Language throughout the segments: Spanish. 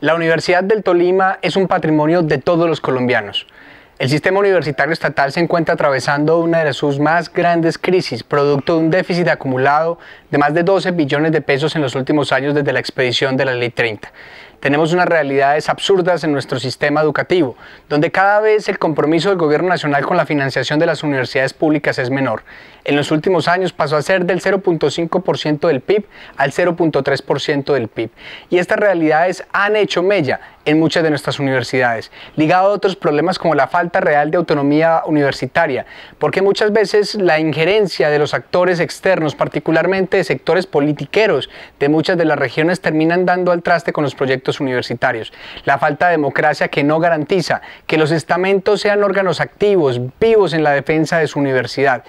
La Universidad del Tolima es un patrimonio de todos los colombianos. El sistema universitario estatal se encuentra atravesando una de sus más grandes crisis, producto de un déficit acumulado de más de 12 billones de pesos en los últimos años desde la expedición de la Ley 30. Tenemos unas realidades absurdas en nuestro sistema educativo, donde cada vez el compromiso del gobierno nacional con la financiación de las universidades públicas es menor. En los últimos años pasó a ser del 0.5% del PIB al 0.3% del PIB. Y estas realidades han hecho mella en muchas de nuestras universidades, ligado a otros problemas como la falta real de autonomía universitaria, porque muchas veces la injerencia de los actores externos, particularmente de sectores politiqueros de muchas de las regiones, terminan dando al traste con los proyectos universitarios, la falta de democracia que no garantiza que los estamentos sean órganos activos, vivos en la defensa de su universidad.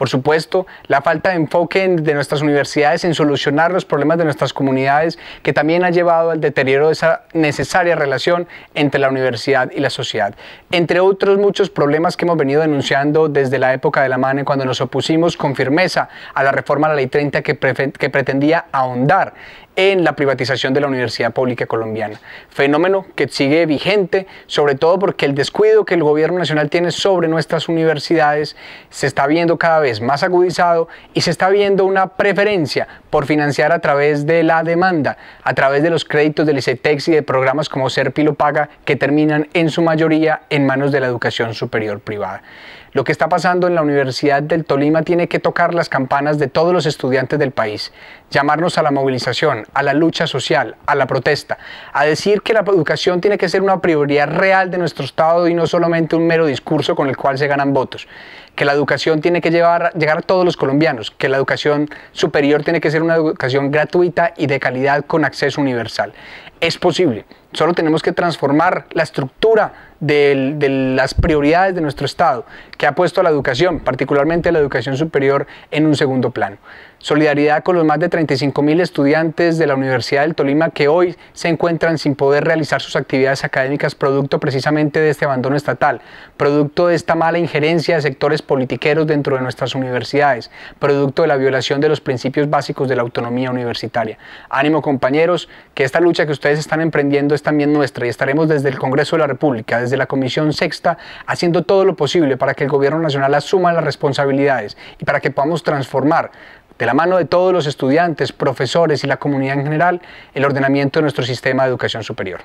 Por supuesto, la falta de enfoque de nuestras universidades en solucionar los problemas de nuestras comunidades, que también ha llevado al deterioro de esa necesaria relación entre la universidad y la sociedad. Entre otros muchos problemas que hemos venido denunciando desde la época de la MANE, cuando nos opusimos con firmeza a la reforma a la Ley 30 que, que pretendía ahondar en la privatización de la Universidad Pública Colombiana. Fenómeno que sigue vigente, sobre todo porque el descuido que el gobierno nacional tiene sobre nuestras universidades se está viendo cada vez pues, más agudizado y se está viendo una preferencia por financiar a través de la demanda, a través de los créditos del ICETEX y de programas como Serpilo Paga que terminan en su mayoría en manos de la educación superior privada. Lo que está pasando en la Universidad del Tolima tiene que tocar las campanas de todos los estudiantes del país, llamarnos a la movilización, a la lucha social, a la protesta, a decir que la educación tiene que ser una prioridad real de nuestro Estado y no solamente un mero discurso con el cual se ganan votos, que la educación tiene que llevar llegar a todos los colombianos, que la educación superior tiene que ser una educación gratuita y de calidad con acceso universal es posible. Solo tenemos que transformar la estructura de, las prioridades de nuestro Estado, que ha puesto la educación, particularmente la educación superior, en un segundo plano. Solidaridad con los más de 35 mil estudiantes de la Universidad del Tolima que hoy se encuentran sin poder realizar sus actividades académicas, producto precisamente de este abandono estatal, producto de esta mala injerencia de sectores politiqueros dentro de nuestras universidades, producto de la violación de los principios básicos de la autonomía universitaria. Ánimo compañeros, que esta lucha que ustedes están emprendiendo es también nuestra y estaremos desde el Congreso de la República, desde la Comisión Sexta, haciendo todo lo posible para que el Gobierno Nacional asuma las responsabilidades y para que podamos transformar de la mano de todos los estudiantes, profesores y la comunidad en general, el ordenamiento de nuestro sistema de educación superior.